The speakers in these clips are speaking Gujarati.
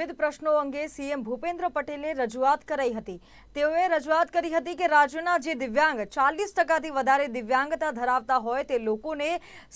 વિવિધ પ્રશ્નો અંગે સીએમ ભૂપેન્દ્ર પટેલે રજૂઆત કરાઈ હતી તેઓએ રજૂઆત કરી હતી કે રાજ્યના જે દિવ્યાંગ ચાલીસ ટકાથી વધારે દિવ્યાંગતા ધરાવતા હોય તે લોકોને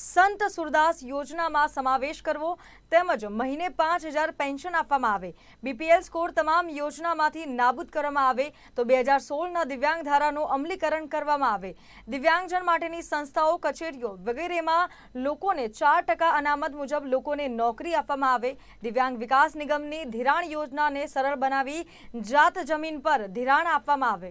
સંત સુરદાસ યોજનામાં સમાવેશ કરવો તેમજ મહિને પાંચ પેન્શન આપવામાં આવે બીપીએલ સ્કોર તમામ યોજનામાંથી નાબૂદ કરવામાં આવે તો બે હજાર સોળના દિવ્યાંગ ધારાનું અમલીકરણ કરવામાં આવે દિવ્યાંગજન માટેની સંસ્થાઓ કચેરીઓ વગેરેમાં લોકોને ચાર અનામત મુજબ લોકોને નોકરી આપવામાં આવે દિવ્યાંગ વિકાસ નિગમની ધિરાણ યોજનાને સરળ બનાવી જાત જમીન પર ધિરાણ આપવામાં આવે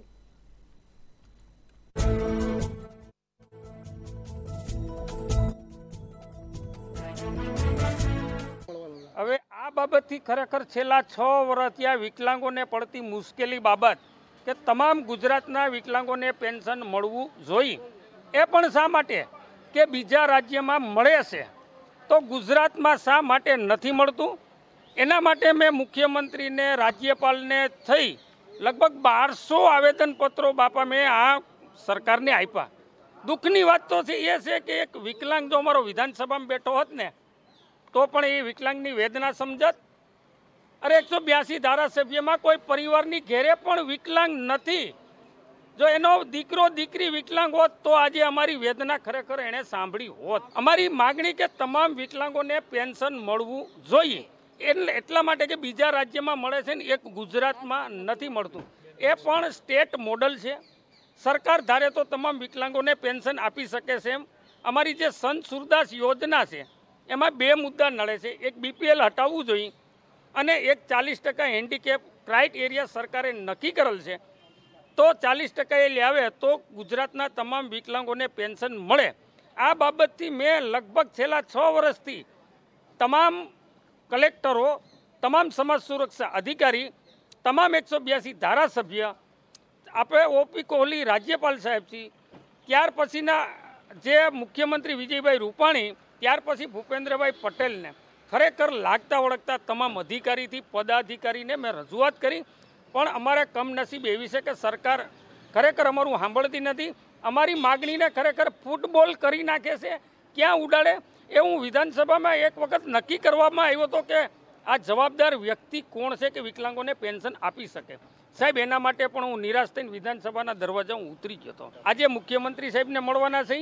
હવે આ બાબતથી ખરેખર છેલ્લા છ વર્ષથી આ વિકલાંગોને પડતી મુશ્કેલી બાબત કે તમામ ગુજરાતના વિકલાંગોને પેન્શન મળવું જોઈ એ પણ શા માટે કે બીજા રાજ્યમાં મળે છે તો ગુજરાતમાં શા માટે નથી મળતું એના માટે મેં મુખ્યમંત્રીને રાજ્યપાલને થઈ લગભગ બારસો આવેદનપત્રો બાપા મેં આ સરકારને આપ્યા દુઃખની વાત તો છે એ છે કે એક વિકલાંગ જો અમારો વિધાનસભામાં બેઠો હોત ને તો પણ એ વિકલાંગની વેદના સમજત અરે એકસો બ્યાસી ધારાસભ્યમાં કોઈ પરિવારની ઘેરે પણ વિકલાંગ નથી જો એનો દીકરો દીકરી વિકલાંગ હોત તો આજે અમારી વેદના ખરેખર એણે સાંભળી હોત અમારી માગણી કે તમામ વિકલાંગોને પેન્શન મળવું જોઈએ એટલે એટલા માટે કે બીજા રાજ્યમાં મળે છે ને એક ગુજરાતમાં નથી મળતું એ પણ સ્ટેટ મોડલ છે સરકાર ધારે તો તમામ વિકલાંગોને પેન્શન આપી શકે છે એમ અમારી જે સંત સુરદાસ યોજના છે એમાં બે મુદ્દા નડે છે એક બીપીએલ હટાવવું જોઈએ અને એક ચાલીસ ટકા હેન્ડીકેપ એરિયા સરકારે નક્કી કરેલ છે તો ચાલીસ ટકા એ લ્યાવે તો ગુજરાતના તમામ વિકલાંગોને પેન્શન મળે આ બાબતથી મેં લગભગ છેલ્લા છ વર્ષથી તમામ કલેક્ટરો તમામ સમાજ સુરક્ષા અધિકારી તમામ એકસો બ્યાસી ધારાસભ્ય આપણે ઓપી કોહલી રાજ્યપાલ સાહેબથી ત્યાર પછીના જે મુખ્યમંત્રી વિજયભાઈ રૂપાણી ત્યાર પછી ભૂપેન્દ્રભાઈ પટેલને ખરેખર લાગતા ઓળખતા તમામ અધિકારીથી પદાધિકારીને મેં રજૂઆત કરી પણ અમારે કમનસીબ એવી છે કે સરકાર ખરેખર અમારું સાંભળતી નથી અમારી માગણીને ખરેખર ફૂટબોલ કરી નાખે છે ક્યાં ઉડાડે એ હું વિધાનસભામાં એક વખત નક્કી કરવામાં આવ્યો હતો કે આ જવાબદાર વ્યક્તિ કોણ છે કે વિકલાંગોને પેન્શન આપી શકે સાહેબ એના માટે પણ હું નિરાશ થઈને વિધાનસભાના દરવાજા હું ઉતરી ગયો હતો આજે મુખ્યમંત્રી સાહેબને મળવાના છે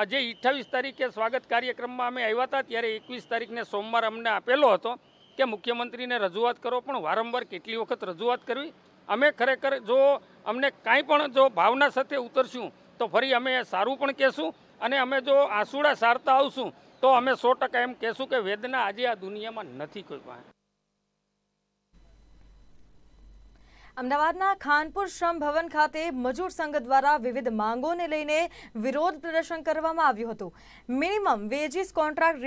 આજે અઠ્ઠાવીસ તારીખે સ્વાગત કાર્યક્રમમાં અમે આવ્યા હતા ત્યારે એકવીસ તારીખને સોમવાર અમને આપેલો હતો કે મુખ્યમંત્રીને રજૂઆત કરો પણ વારંવાર કેટલી વખત રજૂઆત કરવી અમે ખરેખર જો અમને કાંઈ પણ જો ભાવના સાથે ઉતરશું તો ફરી અમે સારું પણ કહેશું અને અમે જો આંસુડા સારતા આવશું તો અમે સો એમ કહેશું કે વેદના આજે આ દુનિયામાં નથી કોઈ પાસે અમદાવાદના ખાનપુર શ્રમ ભવન ખાતે મજૂર સંઘ દ્વારા વિવિધ માંગોને લઈને વિરોધ પ્રદર્શન કરવામાં આવ્યું હતું મિનિમમ વેજીસ કોન્ટ્રાક્ટ